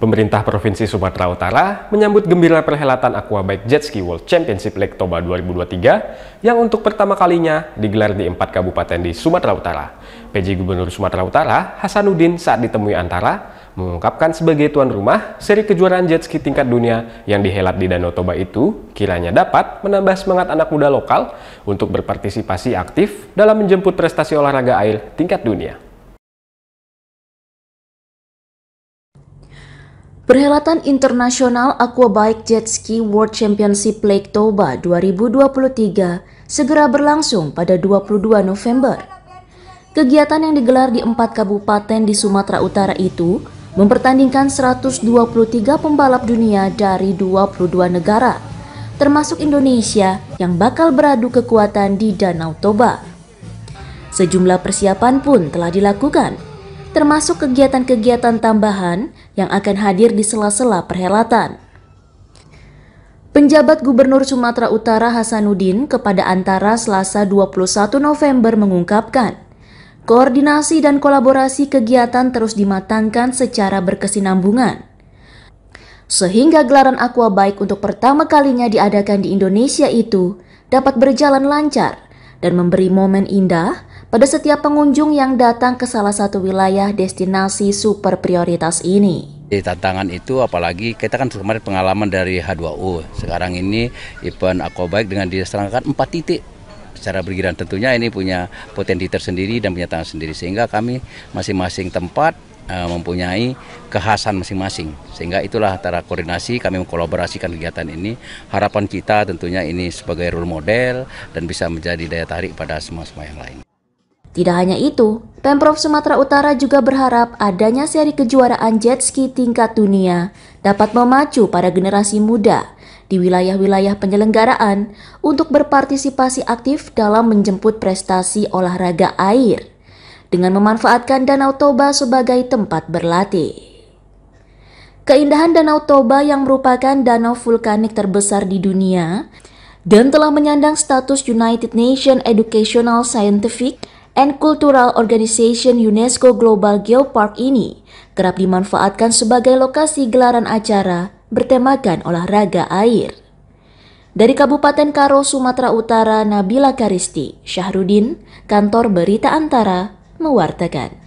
Pemerintah Provinsi Sumatera Utara menyambut gembira perhelatan Aquabike Jet Ski World Championship Lake Toba 2023 yang untuk pertama kalinya digelar di empat kabupaten di Sumatera Utara. PJ Gubernur Sumatera Utara, Hasanuddin saat ditemui Antara, mengungkapkan sebagai tuan rumah, seri kejuaraan jet ski tingkat dunia yang dihelat di Danau Toba itu kiranya dapat menambah semangat anak muda lokal untuk berpartisipasi aktif dalam menjemput prestasi olahraga air tingkat dunia. Perhelatan Internasional Aquabike Jet Ski World Championship Lake Toba 2023 segera berlangsung pada 22 November. Kegiatan yang digelar di empat kabupaten di Sumatera Utara itu mempertandingkan 123 pembalap dunia dari 22 negara, termasuk Indonesia yang bakal beradu kekuatan di Danau Toba. Sejumlah persiapan pun telah dilakukan, termasuk kegiatan-kegiatan tambahan yang akan hadir di sela-sela perhelatan. Penjabat Gubernur Sumatera Utara Hasanuddin kepada Antara Selasa 21 November mengungkapkan, koordinasi dan kolaborasi kegiatan terus dimatangkan secara berkesinambungan. Sehingga gelaran Aqua Bike untuk pertama kalinya diadakan di Indonesia itu dapat berjalan lancar dan memberi momen indah pada setiap pengunjung yang datang ke salah satu wilayah destinasi super prioritas ini. Jadi tantangan itu apalagi kita kan kemarin pengalaman dari H2O. Sekarang ini event baik dengan diselenggarakan 4 titik secara bergiliran tentunya ini punya potensi tersendiri dan punya tantangan sendiri sehingga kami masing-masing tempat Eh, mempunyai kekhasan masing-masing. Sehingga itulah antara koordinasi kami mengkolaborasikan kegiatan ini. Harapan kita tentunya ini sebagai role model dan bisa menjadi daya tarik pada semua-semua yang lain. Tidak hanya itu, Pemprov Sumatera Utara juga berharap adanya seri kejuaraan jet ski tingkat dunia dapat memacu para generasi muda di wilayah-wilayah penyelenggaraan untuk berpartisipasi aktif dalam menjemput prestasi olahraga air dengan memanfaatkan Danau Toba sebagai tempat berlatih. Keindahan Danau Toba yang merupakan danau vulkanik terbesar di dunia dan telah menyandang status United Nations Educational Scientific and Cultural Organization UNESCO Global Geopark ini kerap dimanfaatkan sebagai lokasi gelaran acara bertemakan olahraga air. Dari Kabupaten Karo, Sumatera Utara, Nabila Karisti, Syahrudin, Kantor Berita Antara, mewartakan.